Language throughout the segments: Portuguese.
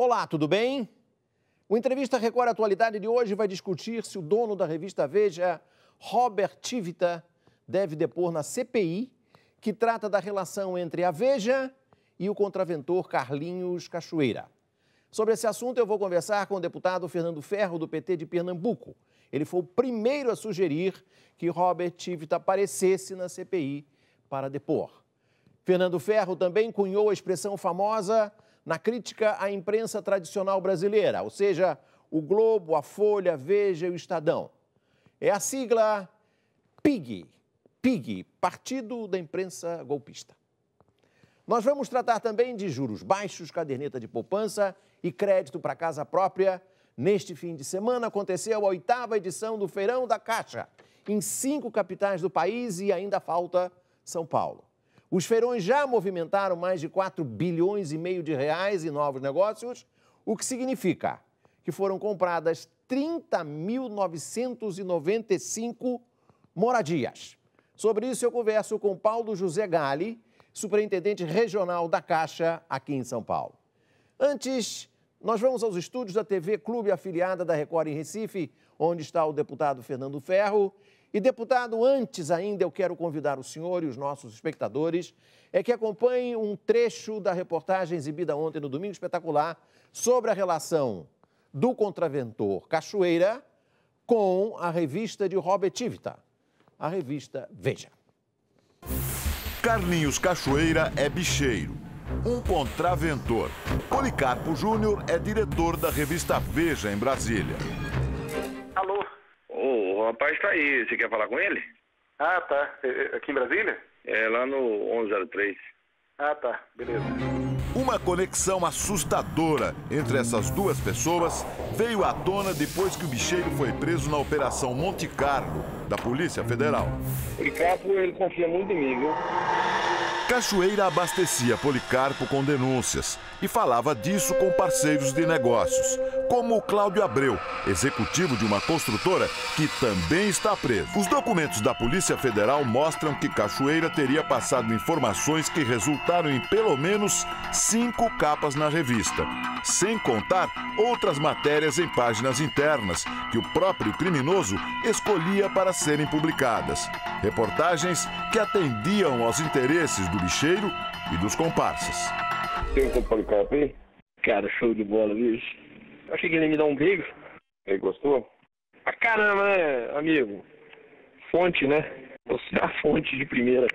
Olá, tudo bem? O Entrevista Record Atualidade de hoje vai discutir se o dono da revista Veja, Robert Tivita, deve depor na CPI, que trata da relação entre a Veja e o contraventor Carlinhos Cachoeira. Sobre esse assunto, eu vou conversar com o deputado Fernando Ferro, do PT de Pernambuco. Ele foi o primeiro a sugerir que Robert Tivita aparecesse na CPI para depor. Fernando Ferro também cunhou a expressão famosa na crítica à imprensa tradicional brasileira, ou seja, o Globo, a Folha, Veja e o Estadão. É a sigla PIG, PIG, Partido da Imprensa Golpista. Nós vamos tratar também de juros baixos, caderneta de poupança e crédito para casa própria. Neste fim de semana aconteceu a oitava edição do Feirão da Caixa, em cinco capitais do país e ainda falta São Paulo. Os feirões já movimentaram mais de 4 bilhões e meio de reais em novos negócios, o que significa que foram compradas 30.995 moradias. Sobre isso eu converso com Paulo José Gali, superintendente regional da Caixa aqui em São Paulo. Antes, nós vamos aos estúdios da TV Clube afiliada da Record em Recife, onde está o deputado Fernando Ferro e, deputado, antes ainda eu quero convidar o senhor e os nossos espectadores é que acompanhem um trecho da reportagem exibida ontem no Domingo Espetacular sobre a relação do contraventor Cachoeira com a revista de Robert Tivita, a revista Veja. Carlinhos Cachoeira é bicheiro, um contraventor. Policarpo Júnior é diretor da revista Veja em Brasília rapaz está aí. Você quer falar com ele? Ah, tá. É, é, aqui em Brasília? É, lá no 1103. Ah, tá. Beleza. Uma conexão assustadora entre essas duas pessoas veio à tona depois que o bicheiro foi preso na Operação Monte Carlo, da Polícia Federal. Policarpo, ele confia muito em mim, viu? Cachoeira abastecia Policarpo com denúncias e falava disso com parceiros de negócios, como o Cláudio Abreu, executivo de uma construtora que também está preso. Os documentos da Polícia Federal mostram que Cachoeira teria passado informações que resultaram em pelo menos cinco capas na revista, sem contar outras matérias em páginas internas que o próprio criminoso escolhia para serem publicadas. Reportagens que atendiam aos interesses do lixeiro e dos comparsas. Tem um copo de copo aí? Cara, show de bola, bicho. Eu achei que ele ia me dar um beijo. Ele gostou? Ah, caramba, né, amigo? Fonte, né? Você é a fonte de primeira.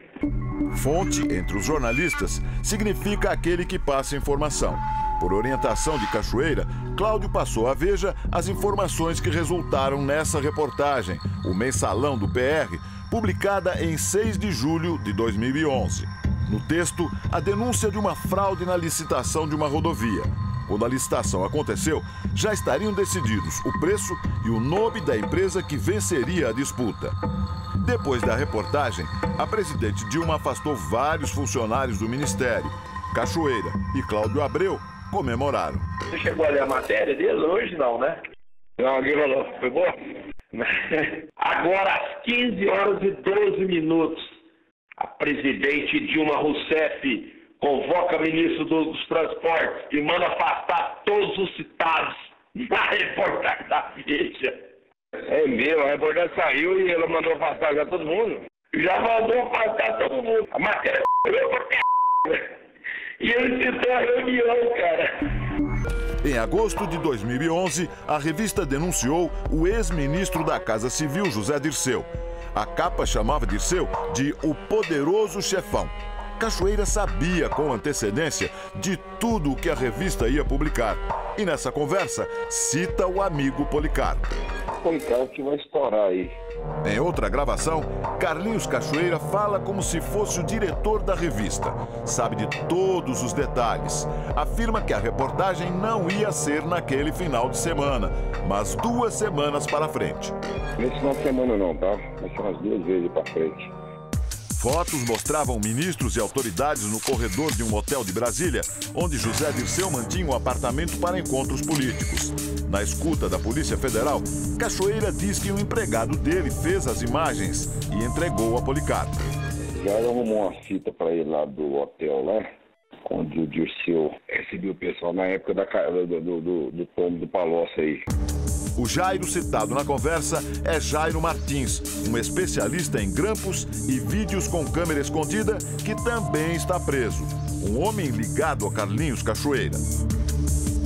Fonte, entre os jornalistas, significa aquele que passa informação. Por orientação de Cachoeira, Cláudio passou à Veja as informações que resultaram nessa reportagem, o Mensalão do PR, publicada em 6 de julho de 2011. No texto, a denúncia de uma fraude na licitação de uma rodovia. Quando a licitação aconteceu, já estariam decididos o preço e o nome da empresa que venceria a disputa. Depois da reportagem, a presidente Dilma afastou vários funcionários do ministério. Cachoeira e Cláudio Abreu comemoraram. Você chegou a ler a matéria dele? Hoje não, né? Não, alguém falou. Foi boa? Agora, às 15 horas e 12 minutos, a presidente Dilma Rousseff convoca ministro do, dos transportes e manda afastar todos os citados na reportagem da mídia. É mesmo, a reportagem saiu e ela mandou afastar já todo mundo. Já mandou afastar todo mundo. A matéria é né? e ele citou a reunião, cara. Em agosto de 2011, a revista denunciou o ex-ministro da Casa Civil, José Dirceu. A capa chamava Dirceu de o poderoso chefão Cachoeira sabia com antecedência de tudo o que a revista ia publicar. E nessa conversa, cita o amigo Policarpo. Policarpo que vai estourar aí. Em outra gravação, Carlinhos Cachoeira fala como se fosse o diretor da revista. Sabe de todos os detalhes. Afirma que a reportagem não ia ser naquele final de semana, mas duas semanas para frente. Nesse final de semana não, tá? Vai ser umas duas vezes para frente. Fotos mostravam ministros e autoridades no corredor de um hotel de Brasília, onde José Dirceu mantinha um apartamento para encontros políticos. Na escuta da Polícia Federal, Cachoeira diz que um empregado dele fez as imagens e entregou a Policarpo. Já arrumou uma fita para ir lá do hotel né? onde o Dirceu recebeu o pessoal na época da, do, do, do, do tombo do Palócio aí. O Jairo citado na conversa é Jairo Martins, um especialista em grampos e vídeos com câmera escondida que também está preso. Um homem ligado a Carlinhos Cachoeira.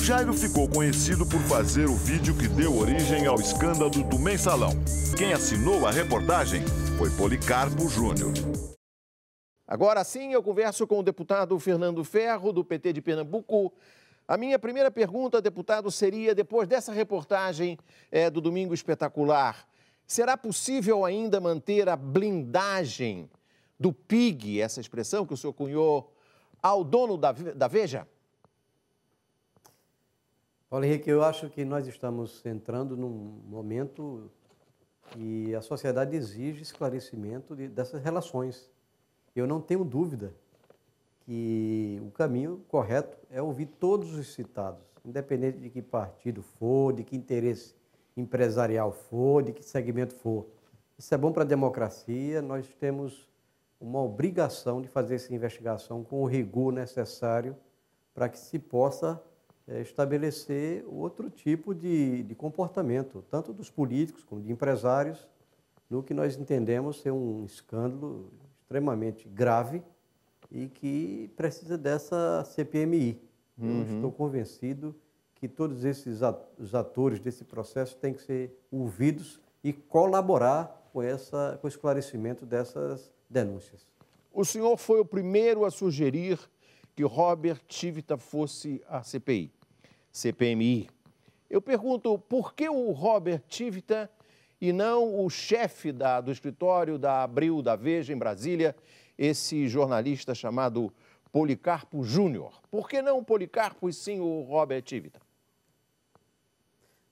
Jairo ficou conhecido por fazer o vídeo que deu origem ao escândalo do mensalão. Quem assinou a reportagem foi Policarpo Júnior. Agora sim, eu converso com o deputado Fernando Ferro, do PT de Pernambuco, a minha primeira pergunta, deputado, seria: depois dessa reportagem é, do Domingo Espetacular, será possível ainda manter a blindagem do PIG, essa expressão que o senhor cunhou, ao dono da, da Veja? Paulo Henrique, eu acho que nós estamos entrando num momento e a sociedade exige esclarecimento dessas relações. Eu não tenho dúvida que o caminho correto é ouvir todos os citados, independente de que partido for, de que interesse empresarial for, de que segmento for. Isso é bom para a democracia, nós temos uma obrigação de fazer essa investigação com o rigor necessário para que se possa é, estabelecer outro tipo de, de comportamento, tanto dos políticos como de empresários, no que nós entendemos ser um escândalo extremamente grave e que precisa dessa CPMI. Uhum. Eu estou convencido que todos esses atores desse processo têm que ser ouvidos e colaborar com, essa, com o esclarecimento dessas denúncias. O senhor foi o primeiro a sugerir que Robert Tivita fosse a CPI, CPMI. Eu pergunto por que o Robert Tivita e não o chefe da, do escritório da Abril, da Veja, em Brasília, esse jornalista chamado Policarpo Júnior. Por que não Policarpo e sim o Robert Tivita?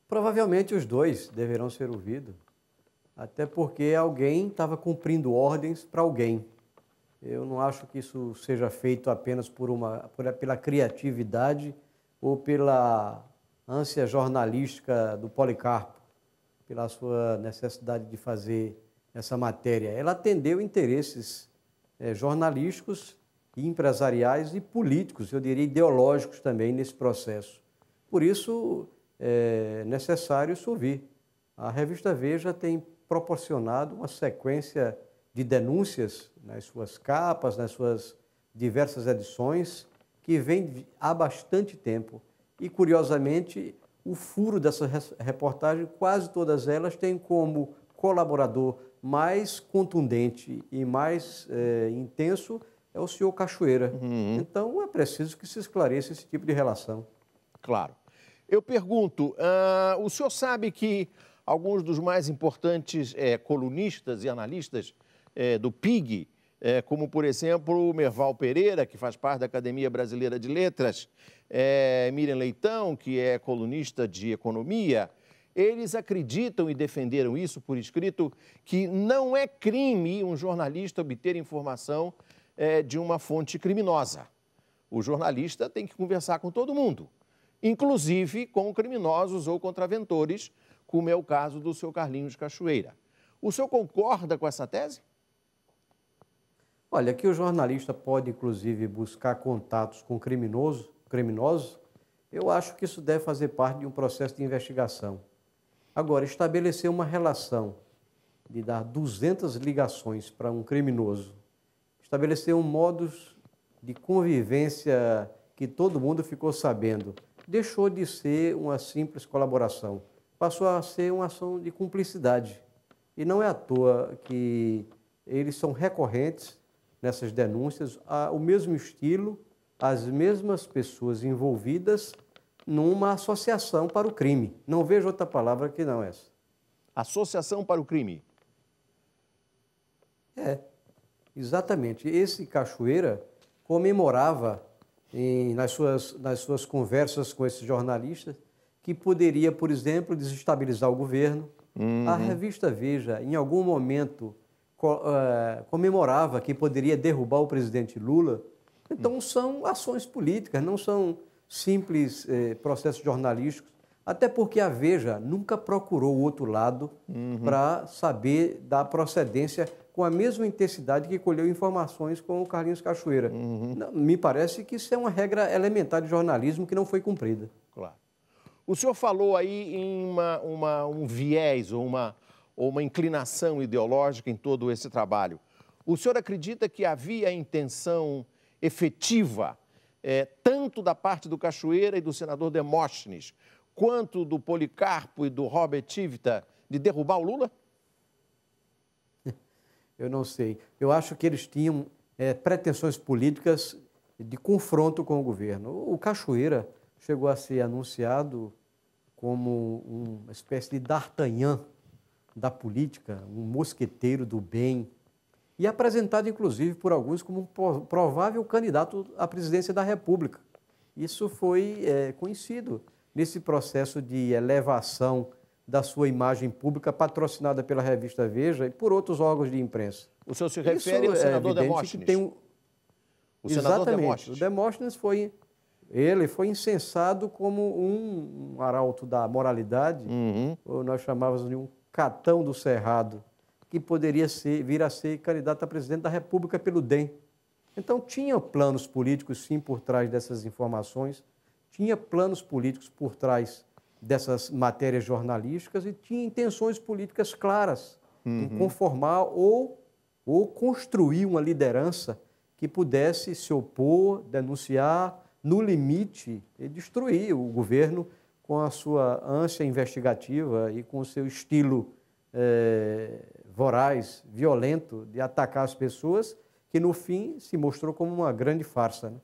Provavelmente os dois deverão ser ouvidos, até porque alguém estava cumprindo ordens para alguém. Eu não acho que isso seja feito apenas por uma, por, pela criatividade ou pela ânsia jornalística do Policarpo, pela sua necessidade de fazer essa matéria. Ela atendeu interesses é, jornalísticos empresariais e políticos, eu diria ideológicos também nesse processo. Por isso é necessário isso ouvir. A revista Veja tem proporcionado uma sequência de denúncias nas suas capas, nas suas diversas edições, que vem há bastante tempo. E, curiosamente, o furo dessa reportagem, quase todas elas tem como colaborador mais contundente e mais é, intenso é o senhor Cachoeira. Uhum. Então é preciso que se esclareça esse tipo de relação. Claro. Eu pergunto, uh, o senhor sabe que alguns dos mais importantes é, colunistas e analistas é, do PIG, é, como por exemplo o Merval Pereira, que faz parte da Academia Brasileira de Letras, é, Miriam Leitão, que é colunista de economia, eles acreditam e defenderam isso por escrito que não é crime um jornalista obter informação é, de uma fonte criminosa. O jornalista tem que conversar com todo mundo, inclusive com criminosos ou contraventores, como é o caso do seu Carlinhos Cachoeira. O senhor concorda com essa tese? Olha, que o jornalista pode, inclusive, buscar contatos com criminosos, criminosos, eu acho que isso deve fazer parte de um processo de investigação. Agora, estabelecer uma relação de dar 200 ligações para um criminoso, estabelecer um modus de convivência que todo mundo ficou sabendo, deixou de ser uma simples colaboração, passou a ser uma ação de cumplicidade. E não é à toa que eles são recorrentes nessas denúncias, o mesmo estilo, as mesmas pessoas envolvidas numa associação para o crime. Não vejo outra palavra que não essa. Associação para o crime. É, exatamente. Esse Cachoeira comemorava em, nas, suas, nas suas conversas com esses jornalistas que poderia, por exemplo, desestabilizar o governo. Uhum. A revista Veja, em algum momento, co uh, comemorava que poderia derrubar o presidente Lula. Então, uhum. são ações políticas, não são simples eh, processos jornalísticos, até porque a Veja nunca procurou o outro lado uhum. para saber da procedência com a mesma intensidade que colheu informações com o Carlinhos Cachoeira. Uhum. Me parece que isso é uma regra elementar de jornalismo que não foi cumprida. Claro. O senhor falou aí em uma, uma, um viés ou uma, ou uma inclinação ideológica em todo esse trabalho. O senhor acredita que havia intenção efetiva é, tanto da parte do Cachoeira e do senador Demóstenes, quanto do Policarpo e do Robert Tivita, de derrubar o Lula? Eu não sei. Eu acho que eles tinham é, pretensões políticas de confronto com o governo. O Cachoeira chegou a ser anunciado como uma espécie de D'Artagnan da política, um mosqueteiro do bem, e apresentado inclusive por alguns como um provável candidato à presidência da República. Isso foi é, conhecido nesse processo de elevação da sua imagem pública, patrocinada pela revista Veja e por outros órgãos de imprensa. O senhor se refere Isso ao é senador é Demóstenes? Que um... O senador Demóstenes. O Demóstenes foi, ele foi incensado como um, um arauto da moralidade, uhum. ou nós chamávamos de um catão do cerrado que poderia ser, vir a ser candidato a presidente da República pelo DEM. Então, tinha planos políticos, sim, por trás dessas informações, tinha planos políticos por trás dessas matérias jornalísticas e tinha intenções políticas claras uhum. em conformar ou, ou construir uma liderança que pudesse se opor, denunciar, no limite, destruir o governo com a sua ânsia investigativa e com o seu estilo eh, voraz, violento de atacar as pessoas, que no fim se mostrou como uma grande farsa. Né?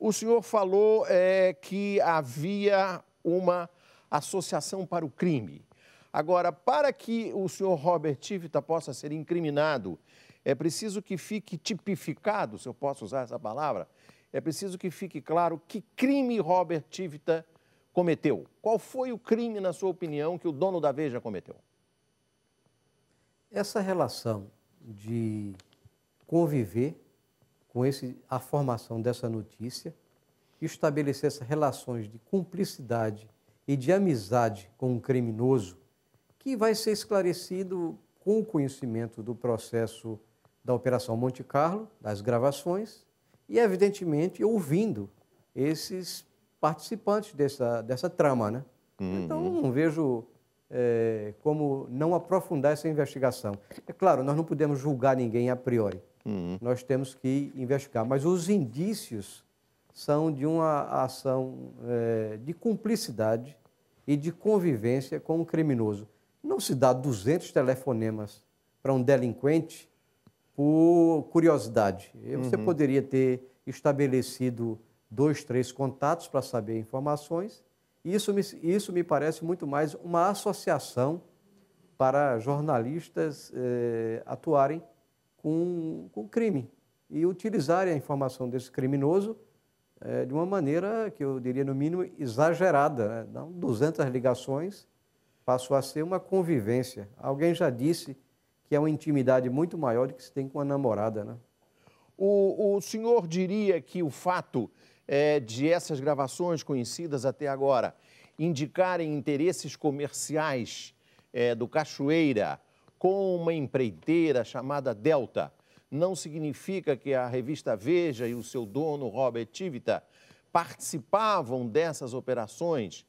O senhor falou é, que havia uma associação para o crime. Agora, para que o senhor Robert Tivita possa ser incriminado, é preciso que fique tipificado, se eu posso usar essa palavra, é preciso que fique claro que crime Robert Tivita cometeu. Qual foi o crime, na sua opinião, que o dono da Veja cometeu? Essa relação de conviver com esse, a formação dessa notícia, estabelecer essas relações de cumplicidade e de amizade com um criminoso, que vai ser esclarecido com o conhecimento do processo da Operação Monte Carlo, das gravações, e, evidentemente, ouvindo esses participantes dessa, dessa trama. Né? Uhum. Então, não vejo é, como não aprofundar essa investigação. É claro, nós não podemos julgar ninguém a priori. Uhum. Nós temos que investigar. Mas os indícios são de uma ação é, de cumplicidade e de convivência com o um criminoso. Não se dá 200 telefonemas para um delinquente por curiosidade. Você uhum. poderia ter estabelecido dois, três contatos para saber informações isso me, isso me parece muito mais uma associação para jornalistas eh, atuarem com, com crime e utilizarem a informação desse criminoso eh, de uma maneira que eu diria, no mínimo, exagerada. Né? Não 200 ligações passou a ser uma convivência. Alguém já disse que é uma intimidade muito maior do que se tem com a namorada. Né? O, o senhor diria que o fato é, de essas gravações conhecidas até agora indicarem interesses comerciais é, do Cachoeira com uma empreiteira chamada Delta, não significa que a revista Veja e o seu dono, Robert Tivita, participavam dessas operações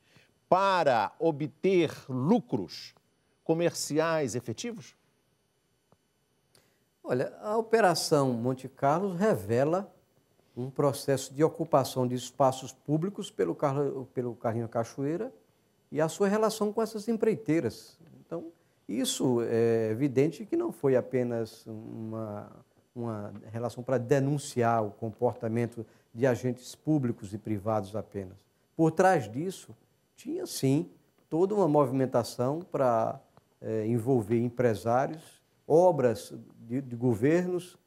para obter lucros comerciais efetivos? Olha, a Operação Monte Carlos revela um processo de ocupação de espaços públicos pelo, carro pelo Carlinho Cachoeira e a sua relação com essas empreiteiras. Então, isso é evidente que não foi apenas uma, uma relação para denunciar o comportamento de agentes públicos e privados apenas. Por trás disso, tinha sim toda uma movimentação para é, envolver empresários, obras de, de governos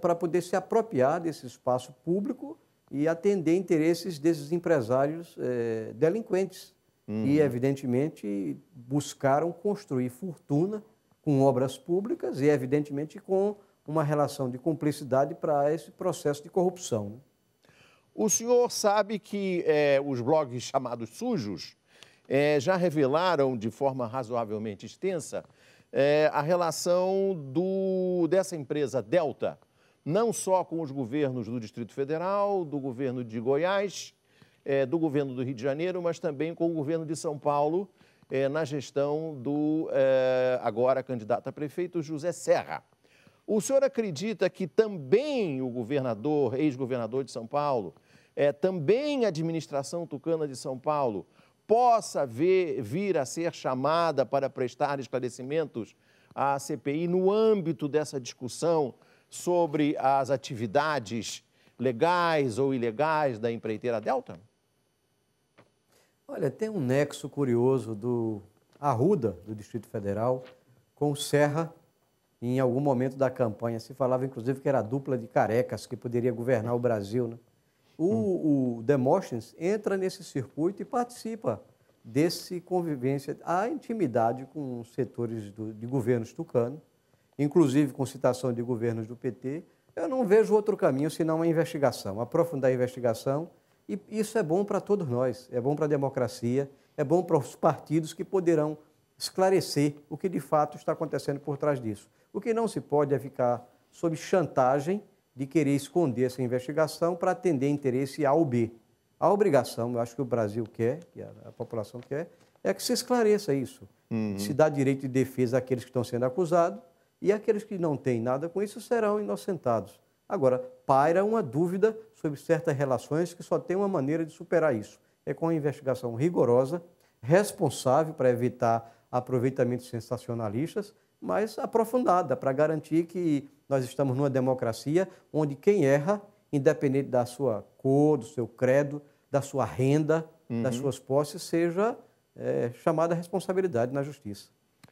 para poder se apropriar desse espaço público e atender interesses desses empresários é, delinquentes. Uhum. E, evidentemente, buscaram construir fortuna com obras públicas e, evidentemente, com uma relação de cumplicidade para esse processo de corrupção. Né? O senhor sabe que é, os blogs chamados sujos é, já revelaram de forma razoavelmente extensa é, a relação do, dessa empresa Delta, não só com os governos do Distrito Federal, do governo de Goiás, é, do governo do Rio de Janeiro, mas também com o governo de São Paulo, é, na gestão do é, agora candidato a prefeito José Serra. O senhor acredita que também o governador, ex-governador de São Paulo, é, também a administração tucana de São Paulo, possa ver, vir a ser chamada para prestar esclarecimentos à CPI no âmbito dessa discussão sobre as atividades legais ou ilegais da empreiteira Delta? Olha, tem um nexo curioso do Arruda, do Distrito Federal, com Serra. Em algum momento da campanha se falava, inclusive, que era a dupla de carecas que poderia governar o Brasil, né? O, hum. o Demóstenes entra nesse circuito e participa desse convivência, a intimidade com os setores do, de governos tucano, inclusive com citação de governos do PT. Eu não vejo outro caminho senão uma investigação, aprofundar a investigação. E isso é bom para todos nós, é bom para a democracia, é bom para os partidos que poderão esclarecer o que de fato está acontecendo por trás disso. O que não se pode é ficar sob chantagem de querer esconder essa investigação para atender interesse A ou B. A obrigação, eu acho que o Brasil quer, que a população quer, é que se esclareça isso. Uhum. Se dá direito de defesa àqueles que estão sendo acusados e aqueles que não têm nada com isso serão inocentados. Agora, paira uma dúvida sobre certas relações que só tem uma maneira de superar isso. É com a investigação rigorosa, responsável para evitar aproveitamentos sensacionalistas mas aprofundada, para garantir que nós estamos numa democracia onde quem erra, independente da sua cor, do seu credo, da sua renda, uhum. das suas posses, seja é, chamada a responsabilidade na justiça.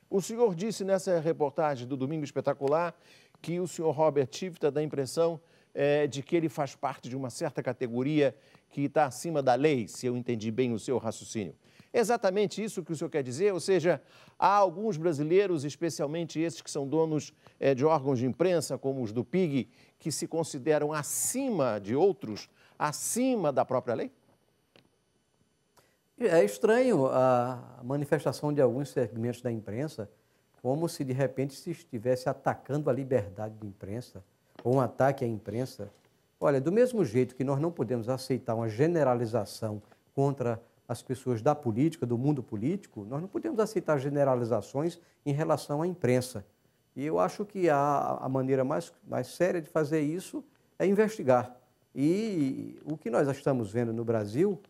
O senhor disse nessa reportagem do Domingo Espetacular que o senhor Robert Tivita dá a impressão é, de que ele faz parte de uma certa categoria que está acima da lei, se eu entendi bem o seu raciocínio. Exatamente isso que o senhor quer dizer? Ou seja, há alguns brasileiros, especialmente esses que são donos é, de órgãos de imprensa, como os do PIG, que se consideram acima de outros, acima da própria lei? É estranho a manifestação de alguns segmentos da imprensa, como se de repente se estivesse atacando a liberdade de imprensa, ou um ataque à imprensa. Olha, do mesmo jeito que nós não podemos aceitar uma generalização contra as pessoas da política, do mundo político, nós não podemos aceitar generalizações em relação à imprensa. E eu acho que a, a maneira mais, mais séria de fazer isso é investigar. E o que nós estamos vendo no Brasil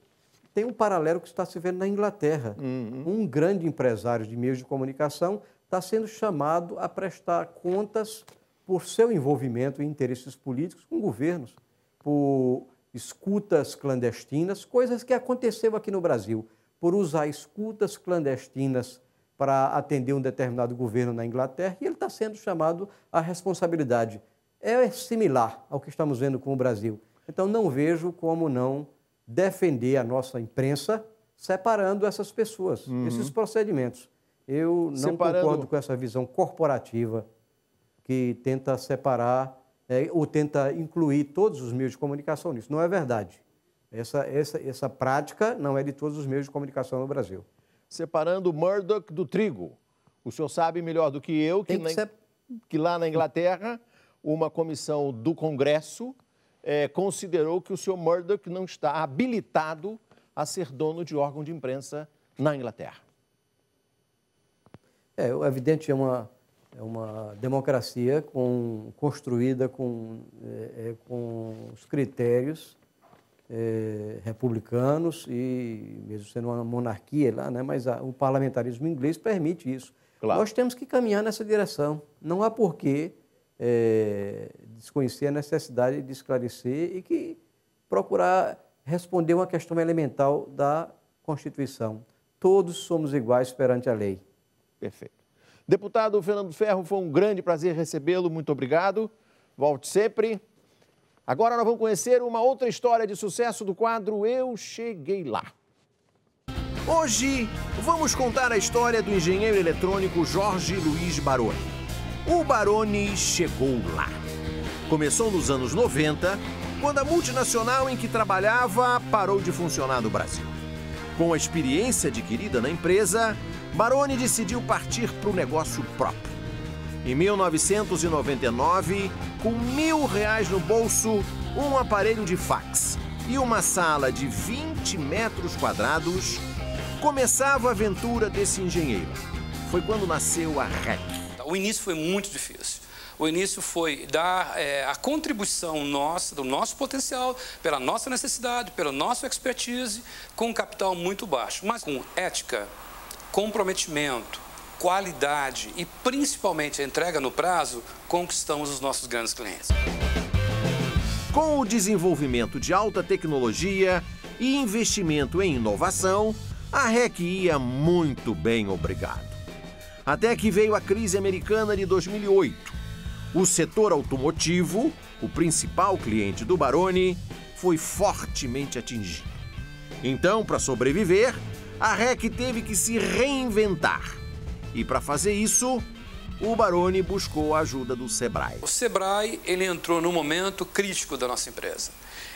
tem um paralelo que está se vendo na Inglaterra. Uhum. Um grande empresário de meios de comunicação está sendo chamado a prestar contas por seu envolvimento em interesses políticos com governos, por escutas clandestinas, coisas que aconteceu aqui no Brasil, por usar escutas clandestinas para atender um determinado governo na Inglaterra, e ele está sendo chamado à responsabilidade. É similar ao que estamos vendo com o Brasil. Então, não vejo como não defender a nossa imprensa separando essas pessoas, uhum. esses procedimentos. Eu não separando... concordo com essa visão corporativa que tenta separar é, ou tenta incluir todos os meios de comunicação nisso. Não é verdade. Essa, essa, essa prática não é de todos os meios de comunicação no Brasil. Separando Murdoch do trigo. O senhor sabe melhor do que eu que, que, na, ser... que lá na Inglaterra, uma comissão do Congresso é, considerou que o senhor Murdoch não está habilitado a ser dono de órgão de imprensa na Inglaterra. É, evidente, é uma, é uma democracia com, construída com, é, é, com os critérios é, republicanos e mesmo sendo uma monarquia lá, né, mas a, o parlamentarismo inglês permite isso. Claro. Nós temos que caminhar nessa direção. Não há porquê é, desconhecer a necessidade de esclarecer e que procurar responder uma questão elemental da Constituição. Todos somos iguais perante a lei. Perfeito. Deputado Fernando Ferro, foi um grande prazer recebê-lo. Muito obrigado. Volte sempre. Agora nós vamos conhecer uma outra história de sucesso do quadro Eu Cheguei Lá. Hoje vamos contar a história do engenheiro eletrônico Jorge Luiz Baroni. O Baroni chegou lá. Começou nos anos 90, quando a multinacional em que trabalhava parou de funcionar no Brasil. Com a experiência adquirida na empresa, Baroni decidiu partir para o negócio próprio. Em 1999, com mil reais no bolso, um aparelho de fax e uma sala de 20 metros quadrados, começava a aventura desse engenheiro. Foi quando nasceu a REC. O início foi muito difícil. O início foi dar é, a contribuição nossa, do nosso potencial, pela nossa necessidade, pela nossa expertise, com um capital muito baixo, mas com ética, comprometimento, qualidade e principalmente a entrega no prazo, conquistamos os nossos grandes clientes. Com o desenvolvimento de alta tecnologia e investimento em inovação, a REC ia muito bem, obrigado. Até que veio a crise americana de 2008. O setor automotivo, o principal cliente do Baroni, foi fortemente atingido. Então, para sobreviver, a REC teve que se reinventar. E para fazer isso, o Baroni buscou a ajuda do Sebrae. O Sebrae ele entrou no momento crítico da nossa empresa.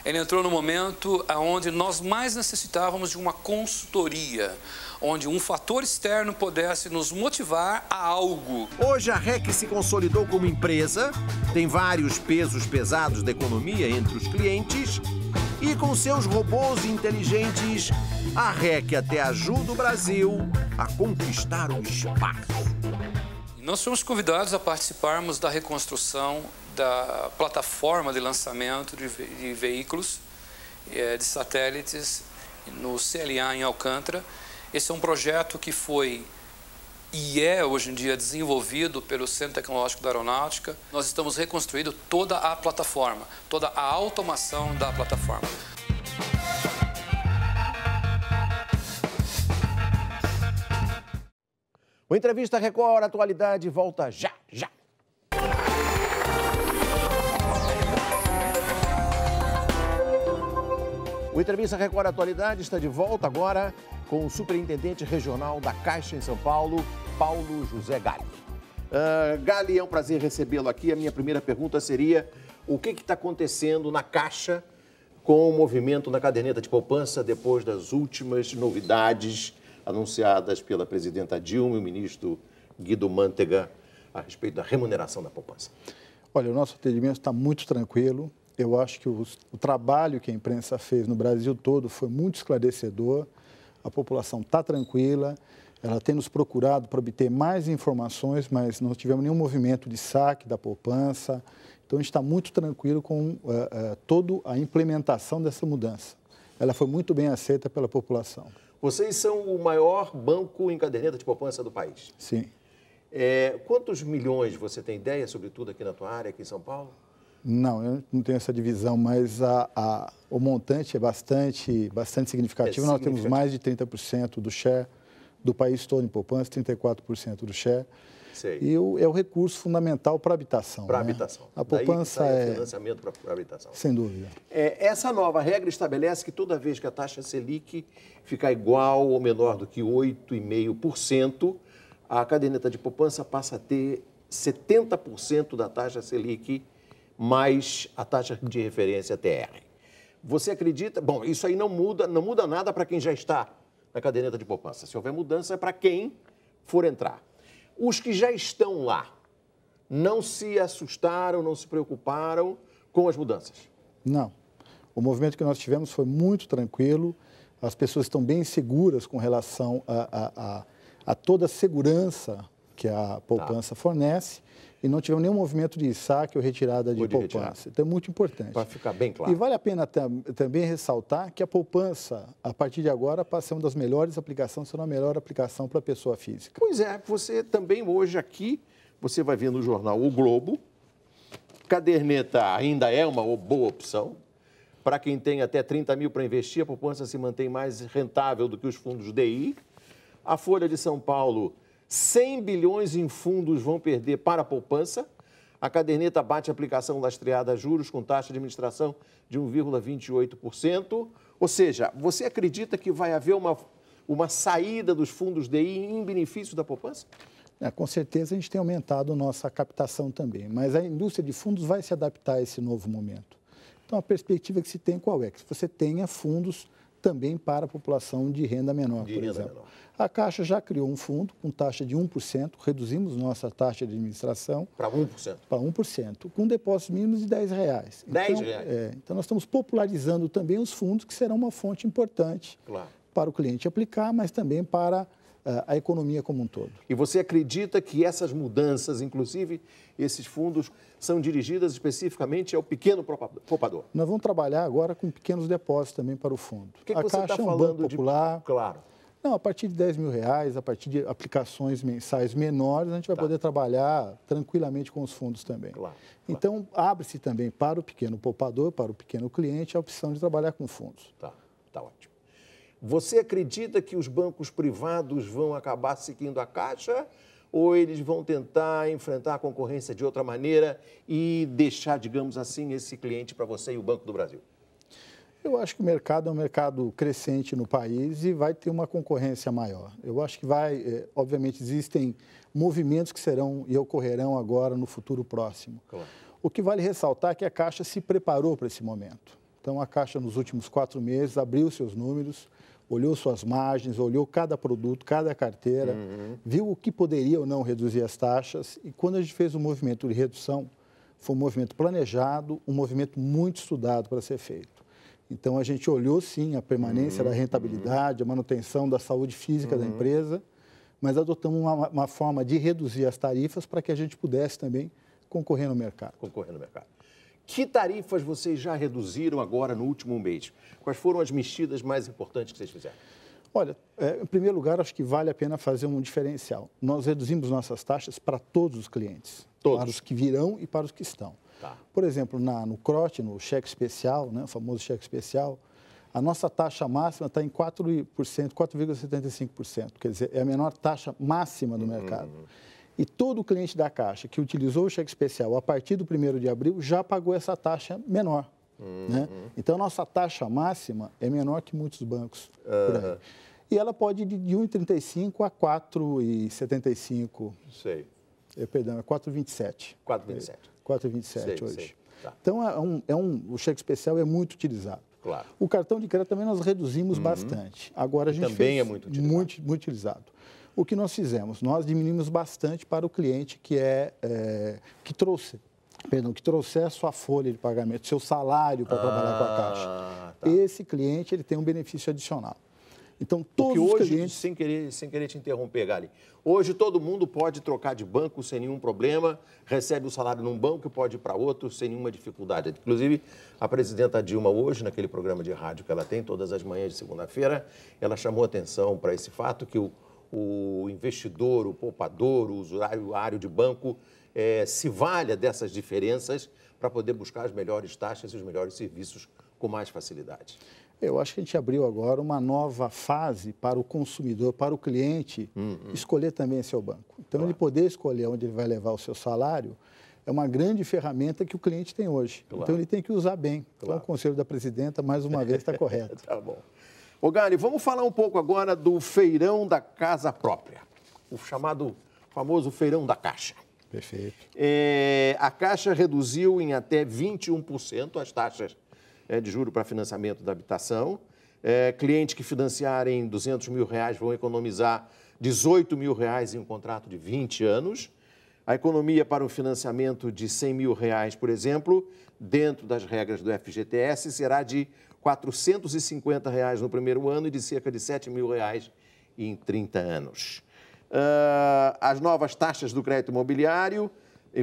Ele entrou no momento onde nós mais necessitávamos de uma consultoria, onde um fator externo pudesse nos motivar a algo. Hoje a REC se consolidou como empresa, tem vários pesos pesados da economia entre os clientes e com seus robôs inteligentes, a REC até ajuda o Brasil a conquistar o espaço. Nós fomos convidados a participarmos da reconstrução da plataforma de lançamento de, ve de veículos, eh, de satélites, no CLA em Alcântara. Esse é um projeto que foi e é hoje em dia desenvolvido pelo Centro Tecnológico da Aeronáutica. Nós estamos reconstruindo toda a plataforma, toda a automação da plataforma. O Entrevista Record Atualidade volta já, já. O Entrevista Record Atualidade está de volta agora com o superintendente regional da Caixa em São Paulo, Paulo José Gali. Uh, ah, Gali, é um prazer recebê-lo aqui. A minha primeira pergunta seria: o que está acontecendo na Caixa com o movimento na caderneta de poupança depois das últimas novidades anunciadas pela presidenta Dilma e o ministro Guido Mantega a respeito da remuneração da poupança? Olha, o nosso atendimento está muito tranquilo. Eu acho que o trabalho que a imprensa fez no Brasil todo foi muito esclarecedor. A população está tranquila. Ela tem nos procurado para obter mais informações, mas não tivemos nenhum movimento de saque da poupança. Então, a gente está muito tranquilo com uh, uh, toda a implementação dessa mudança. Ela foi muito bem aceita pela população. Vocês são o maior banco em caderneta de poupança do país. Sim. É, quantos milhões você tem ideia, sobretudo aqui na tua área, aqui em São Paulo? Não, eu não tenho essa divisão, mas a, a, o montante é bastante, bastante significativo. É significativo. Nós temos mais de 30% do share do país estou em poupança, 34% do share. Sei. E o, é o recurso fundamental para a habitação. Para a né? habitação. A poupança é... financiamento para habitação. Sem dúvida. É, essa nova regra estabelece que toda vez que a taxa Selic ficar igual ou menor do que 8,5%, a caderneta de poupança passa a ter 70% da taxa Selic mais a taxa de referência TR. Você acredita? Bom, isso aí não muda, não muda nada para quem já está na caderneta de poupança. Se houver mudança, é para quem for entrar. Os que já estão lá não se assustaram, não se preocuparam com as mudanças? Não. O movimento que nós tivemos foi muito tranquilo. As pessoas estão bem seguras com relação a, a, a, a toda a segurança que a poupança tá. fornece e não tivemos nenhum movimento de saque ou retirada de ou de poupança. Retirada. Então é muito importante. Para ficar bem claro. E vale a pena tam, também ressaltar que a poupança, a partir de agora, passa a ser uma das melhores aplicações, se não a melhor aplicação para a pessoa física. Pois é, você também hoje aqui, você vai ver no jornal O Globo, caderneta ainda é uma boa opção. Para quem tem até 30 mil para investir, a poupança se mantém mais rentável do que os fundos DI. A Folha de São Paulo 100 bilhões em fundos vão perder para a poupança. A caderneta bate a aplicação lastreada a juros com taxa de administração de 1,28%. Ou seja, você acredita que vai haver uma, uma saída dos fundos DI em benefício da poupança? É, com certeza a gente tem aumentado nossa captação também, mas a indústria de fundos vai se adaptar a esse novo momento. Então a perspectiva que se tem qual é? Que você tenha fundos também para a população de renda menor, de por renda exemplo. Menor. A Caixa já criou um fundo com taxa de 1%, reduzimos nossa taxa de administração. Para 1%? Para 1%, com depósitos mínimos de 10 reais. 10 então, reais? É, então, nós estamos popularizando também os fundos, que serão uma fonte importante claro. para o cliente aplicar, mas também para a economia como um todo. E você acredita que essas mudanças, inclusive esses fundos, são dirigidas especificamente ao pequeno poupador? Nós vamos trabalhar agora com pequenos depósitos também para o fundo. O que, é a você tá Caixa está é um banco popular, de... Claro. Não, a partir de 10 mil reais, a partir de aplicações mensais menores, a gente vai tá. poder trabalhar tranquilamente com os fundos também. Claro, claro. Então, abre-se também para o pequeno poupador, para o pequeno cliente, a opção de trabalhar com fundos. Tá, tá ótimo. Você acredita que os bancos privados vão acabar seguindo a Caixa ou eles vão tentar enfrentar a concorrência de outra maneira e deixar, digamos assim, esse cliente para você e o Banco do Brasil? Eu acho que o mercado é um mercado crescente no país e vai ter uma concorrência maior. Eu acho que vai, eh, obviamente, existem movimentos que serão e ocorrerão agora no futuro próximo. Claro. O que vale ressaltar é que a Caixa se preparou para esse momento. Então, a Caixa, nos últimos quatro meses, abriu seus números, olhou suas margens, olhou cada produto, cada carteira, uhum. viu o que poderia ou não reduzir as taxas. E quando a gente fez o um movimento de redução, foi um movimento planejado, um movimento muito estudado para ser feito. Então, a gente olhou sim a permanência uhum. da rentabilidade, a manutenção da saúde física uhum. da empresa, mas adotamos uma, uma forma de reduzir as tarifas para que a gente pudesse também concorrer no mercado. Concorrer no mercado. Que tarifas vocês já reduziram agora no último mês? Quais foram as mexidas mais importantes que vocês fizeram? Olha, é, em primeiro lugar, acho que vale a pena fazer um diferencial. Nós reduzimos nossas taxas para todos os clientes. Todos. Para os que virão e para os que estão. Tá. Por exemplo, na, no CROT, no cheque especial, né, o famoso cheque especial, a nossa taxa máxima está em 4%, 4,75%. Quer dizer, é a menor taxa máxima do uhum. mercado. E todo cliente da Caixa que utilizou o cheque especial a partir do 1 de abril já pagou essa taxa menor. Né? Uhum. Né? Então, nossa taxa máxima é menor que muitos bancos uhum. E ela pode ir de 1,35 a 4,75. Sei. Eu, eh, perdão, é 4,27. 4,27. 4,27 hoje. Sei. Tá. Então, é um, é um, o cheque especial é muito utilizado. Claro. O cartão de crédito também nós reduzimos uhum. bastante. Agora a gente também é muito utilizado. Muito, muito utilizado o que nós fizemos? Nós diminuímos bastante para o cliente que é, é que trouxe perdão, que trouxe a sua folha de pagamento, seu salário para ah, trabalhar com a ah, Caixa. Tá. Esse cliente ele tem um benefício adicional. Então, todos Porque hoje, clientes... sem, querer, sem querer te interromper, Gali, hoje todo mundo pode trocar de banco sem nenhum problema, recebe o salário num banco e pode ir para outro sem nenhuma dificuldade. Inclusive, a presidenta Dilma hoje, naquele programa de rádio que ela tem, todas as manhãs de segunda-feira, ela chamou atenção para esse fato que o, o investidor, o poupador, o usuário de banco é, se valha dessas diferenças para poder buscar as melhores taxas e os melhores serviços com mais facilidade. Eu acho que a gente abriu agora uma nova fase para o consumidor, para o cliente, hum, hum. escolher também seu banco. Então, claro. ele poder escolher onde ele vai levar o seu salário é uma grande ferramenta que o cliente tem hoje. Então, claro. Então, ele tem que usar bem. Claro. Então, o conselho da presidenta, mais uma vez, está correto. tá bom. Ô, Gary, vamos falar um pouco agora do feirão da casa própria, o chamado famoso feirão da Caixa. Perfeito. É, a Caixa reduziu em até 21% as taxas é, de juro para financiamento da habitação. É, clientes que financiarem 200 mil reais vão economizar 18 mil reais em um contrato de 20 anos. A economia para um financiamento de 100 mil reais, por exemplo, dentro das regras do FGTS, será de 450 reais no primeiro ano e de cerca de 7 mil reais em 30 anos. Uh, as novas taxas do crédito imobiliário,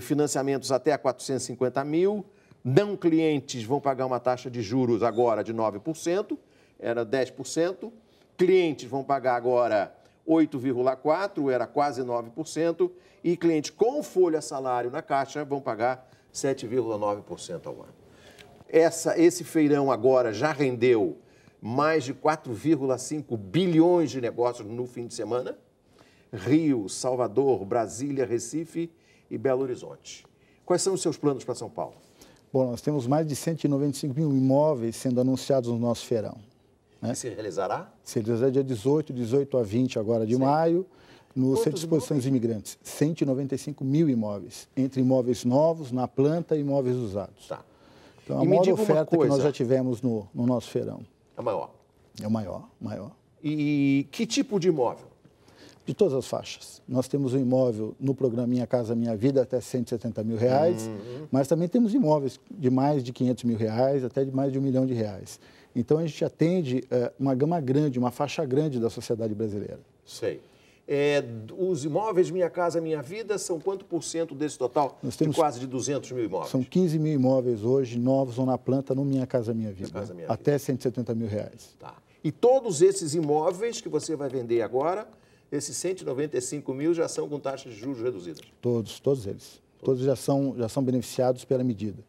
financiamentos até a 450 mil, não clientes vão pagar uma taxa de juros agora de 9%, era 10%, clientes vão pagar agora 8,4%, era quase 9%, e clientes com folha salário na Caixa vão pagar 7,9% ao ano. Essa, esse feirão agora já rendeu mais de 4,5 bilhões de negócios no fim de semana. Rio, Salvador, Brasília, Recife e Belo Horizonte. Quais são os seus planos para São Paulo? Bom, nós temos mais de 195 mil imóveis sendo anunciados no nosso feirão. Né? se realizará? Se realizará dia 18, 18 a 20 agora de Sim. maio, no Quantos Centro de Exposições dos Imigrantes. 195 mil imóveis, entre imóveis novos, na planta e imóveis usados. Tá. Então, a e maior oferta que nós já tivemos no, no nosso feirão. É maior? É o maior, maior. E que tipo de imóvel? De todas as faixas. Nós temos um imóvel no programa Minha Casa Minha Vida até 170 mil reais, uhum. mas também temos imóveis de mais de 500 mil reais, até de mais de um milhão de reais. Então a gente atende é, uma gama grande, uma faixa grande da sociedade brasileira. Sei é, os imóveis Minha Casa Minha Vida são quanto por cento desse total Nós temos, de quase de 200 mil imóveis? São 15 mil imóveis hoje novos ou na planta no Minha Casa Minha Vida, casa, minha até vida. 170 mil reais. Tá. E todos esses imóveis que você vai vender agora, esses 195 mil já são com taxas de juros reduzidas? Todos, todos eles. Todos, todos já, são, já são beneficiados pela medida.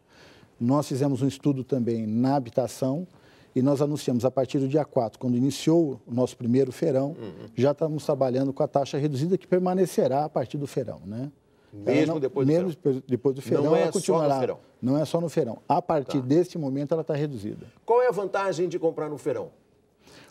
Nós fizemos um estudo também na habitação, e nós anunciamos a partir do dia 4, quando iniciou o nosso primeiro feirão, uhum. já estamos trabalhando com a taxa reduzida que permanecerá a partir do feirão, né? Mesmo, não, depois, do mesmo feirão. depois do feirão, não é continuará. Só no feirão. Não é só no feirão. A partir tá. deste momento, ela está reduzida. Qual é a vantagem de comprar no feirão?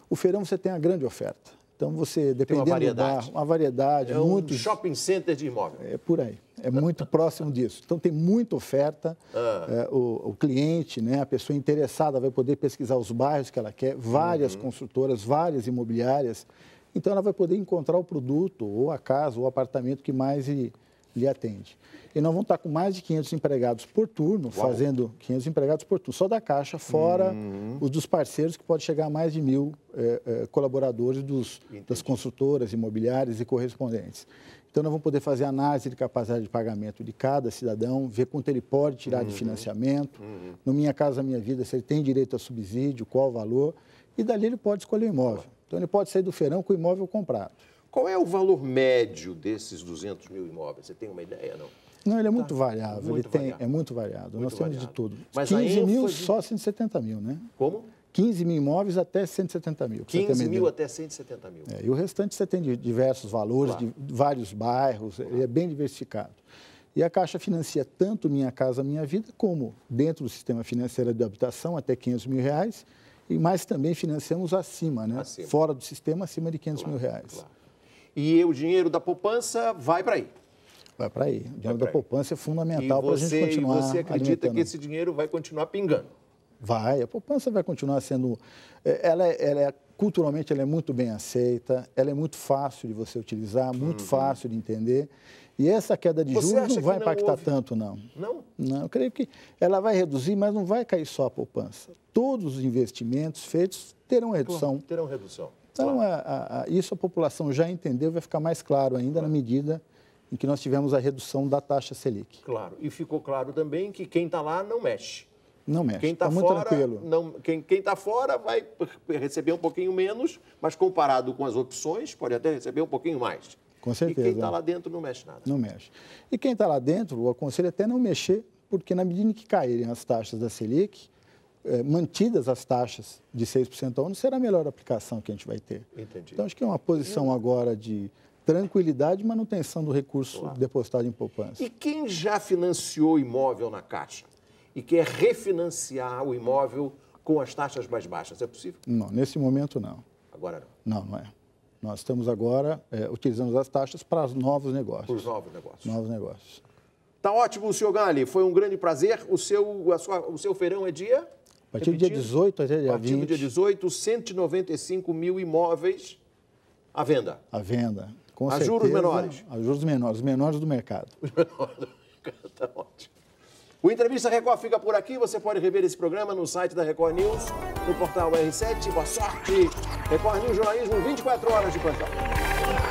O feirão você tem a grande oferta. Então, você, dependendo tem uma variedade. do bar, uma variedade, é muitos... um shopping center de imóvel. É por aí é muito próximo disso. Então tem muita oferta, ah. é, o, o, cliente, né, a pessoa interessada vai poder pesquisar os bairros que ela quer, várias uhum. construtoras, várias imobiliárias. Então ela vai poder encontrar o produto, ou a casa, ou o apartamento que mais lhe, lhe atende. E nós vamos estar com mais de 500 empregados por turno, Uau. fazendo 500 empregados por turno, só da Caixa, fora uhum. os dos parceiros, que pode chegar a mais de mil é, é, colaboradores dos, das construtoras, imobiliárias e correspondentes. Então, nós vamos poder fazer análise de capacidade de pagamento de cada cidadão, ver quanto ele pode tirar uhum. de financiamento, uhum. no Minha Casa Minha Vida, se ele tem direito a subsídio, qual o valor, e dali ele pode escolher o imóvel. Então, ele pode sair do feirão com o imóvel comprado. Qual é o valor médio desses 200 mil imóveis? Você tem uma ideia, não? Não, ele é tá. muito tá. variável. Muito ele tem, é muito variado. Muito Nós temos de tudo. Mas 15 ênfase... mil, só 170 mil, né? Como? 15 mil imóveis até 170 mil. 15 mil até 170 mil. É, e o restante você tem de diversos valores, claro. de vários bairros, claro. ele é bem diversificado. E a Caixa financia tanto Minha Casa Minha Vida, como dentro do sistema financeiro de habitação, até 500 mil reais, e mais também financiamos acima, né? Acima. fora do sistema, acima de 500 claro, mil reais. E o dinheiro da poupança vai para aí? Vai para aí. O dinheiro da poupança é fundamental para a gente continuar. E você acredita que esse dinheiro vai continuar pingando? Vai, a poupança vai continuar sendo. É, ela, é, ela é culturalmente ela é muito bem aceita, ela é muito fácil de você utilizar, muito uhum. fácil de entender. E essa queda de juros não vai não impactar houve... tanto, não. Não? Não, eu creio que ela vai reduzir, mas não vai cair só a poupança. Todos os investimentos feitos terão redução. terão redução. Então, claro. a, a, isso a população já entendeu, vai ficar mais claro ainda claro. na medida em que nós tivemos a redução da taxa Selic. Claro, e ficou claro também que quem está lá não mexe. Não mexe. Quem está tá, tá fora, tranquilo. Não, quem está fora vai receber um pouquinho menos, mas comparado com as opções, pode até receber um pouquinho mais. Com certeza. E quem está lá dentro não mexe nada. Não mexe. E quem está lá dentro, o aconselho até não mexer, porque na medida em que caírem as taxas da Selic, eh, mantidas as taxas de 6% ao ano, será a melhor aplicação que a gente vai ter. Entendi. Então, acho que é uma posição agora de tranquilidade e manutenção do recurso claro. depositado em poupança. E quem já financiou imóvel na Caixa? e quer refinanciar o imóvel com as taxas mais baixas. É possível? Não, nesse momento não. Agora não? Não, não é. Nós estamos agora é, utilizando as taxas para os novos negócios. Para os novos negócios. Novos negócios. Tá ótimo, senhor Gali. Foi um grande prazer. O seu, sua, o seu feirão é dia? A partir do dia 18 até dia 20. A partir do dia 18, 195 mil imóveis à venda. À venda. Com a certeza, juros menores. A juros menores, os menores do mercado. Os menores do mercado, tá ótimo. O Entrevista Record fica por aqui. Você pode rever esse programa no site da Record News, no portal R7. Boa sorte! Record News Jornalismo, 24 horas de plantão.